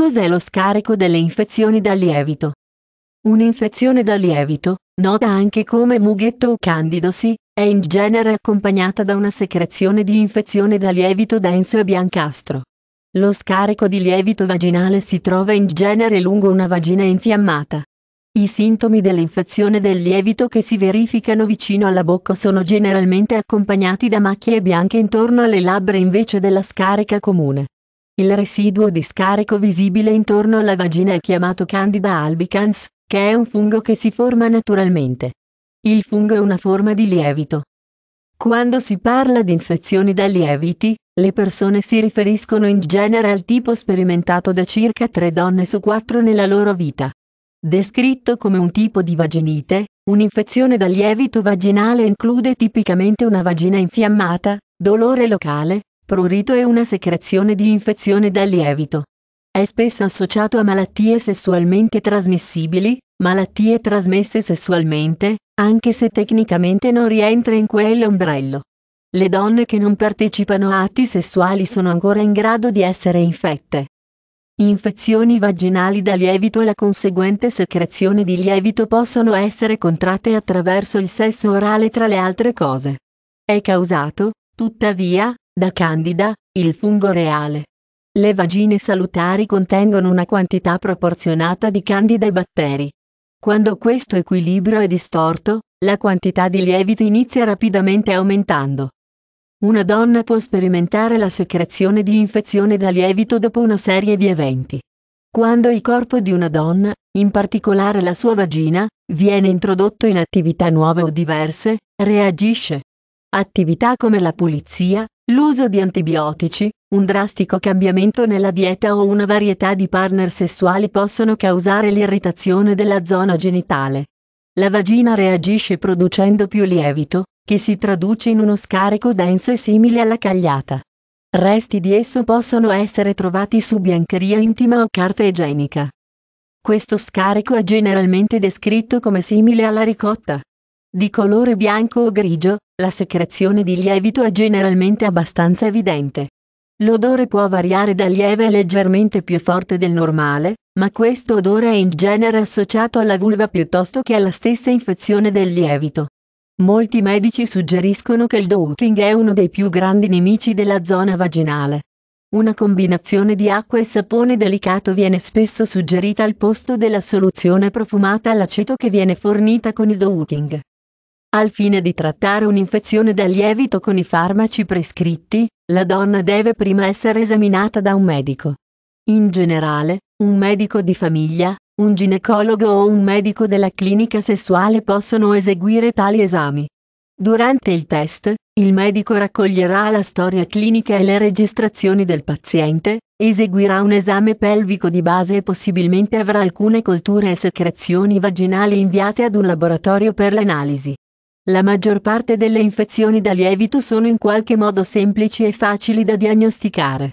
Cos'è lo scarico delle infezioni da lievito? Un'infezione da lievito, nota anche come mughetto o candidosi, è in genere accompagnata da una secrezione di infezione da lievito denso e biancastro. Lo scarico di lievito vaginale si trova in genere lungo una vagina infiammata. I sintomi dell'infezione del lievito che si verificano vicino alla bocca sono generalmente accompagnati da macchie bianche intorno alle labbra invece della scarica comune. Il residuo di scarico visibile intorno alla vagina è chiamato Candida albicans, che è un fungo che si forma naturalmente. Il fungo è una forma di lievito. Quando si parla di infezioni da lieviti, le persone si riferiscono in genere al tipo sperimentato da circa 3 donne su 4 nella loro vita. Descritto come un tipo di vaginite, un'infezione da lievito vaginale include tipicamente una vagina infiammata, dolore locale, prurito e una secrezione di infezione da lievito. È spesso associato a malattie sessualmente trasmissibili, malattie trasmesse sessualmente, anche se tecnicamente non rientra in quell'ombrello. Le donne che non partecipano a atti sessuali sono ancora in grado di essere infette. Infezioni vaginali da lievito e la conseguente secrezione di lievito possono essere contratte attraverso il sesso orale tra le altre cose. È causato, tuttavia, da candida, il fungo reale. Le vagine salutari contengono una quantità proporzionata di candida e batteri. Quando questo equilibrio è distorto, la quantità di lievito inizia rapidamente aumentando. Una donna può sperimentare la secrezione di infezione da lievito dopo una serie di eventi. Quando il corpo di una donna, in particolare la sua vagina, viene introdotto in attività nuove o diverse, reagisce. Attività come la pulizia, L'uso di antibiotici, un drastico cambiamento nella dieta o una varietà di partner sessuali possono causare l'irritazione della zona genitale. La vagina reagisce producendo più lievito, che si traduce in uno scarico denso e simile alla cagliata. Resti di esso possono essere trovati su biancheria intima o carta igienica. Questo scarico è generalmente descritto come simile alla ricotta. Di colore bianco o grigio, la secrezione di lievito è generalmente abbastanza evidente. L'odore può variare da lieve a leggermente più forte del normale, ma questo odore è in genere associato alla vulva piuttosto che alla stessa infezione del lievito. Molti medici suggeriscono che il docking è uno dei più grandi nemici della zona vaginale. Una combinazione di acqua e sapone delicato viene spesso suggerita al posto della soluzione profumata all'aceto che viene fornita con il docking. Al fine di trattare un'infezione da lievito con i farmaci prescritti, la donna deve prima essere esaminata da un medico. In generale, un medico di famiglia, un ginecologo o un medico della clinica sessuale possono eseguire tali esami. Durante il test, il medico raccoglierà la storia clinica e le registrazioni del paziente, eseguirà un esame pelvico di base e possibilmente avrà alcune colture e secrezioni vaginali inviate ad un laboratorio per l'analisi. La maggior parte delle infezioni da lievito sono in qualche modo semplici e facili da diagnosticare.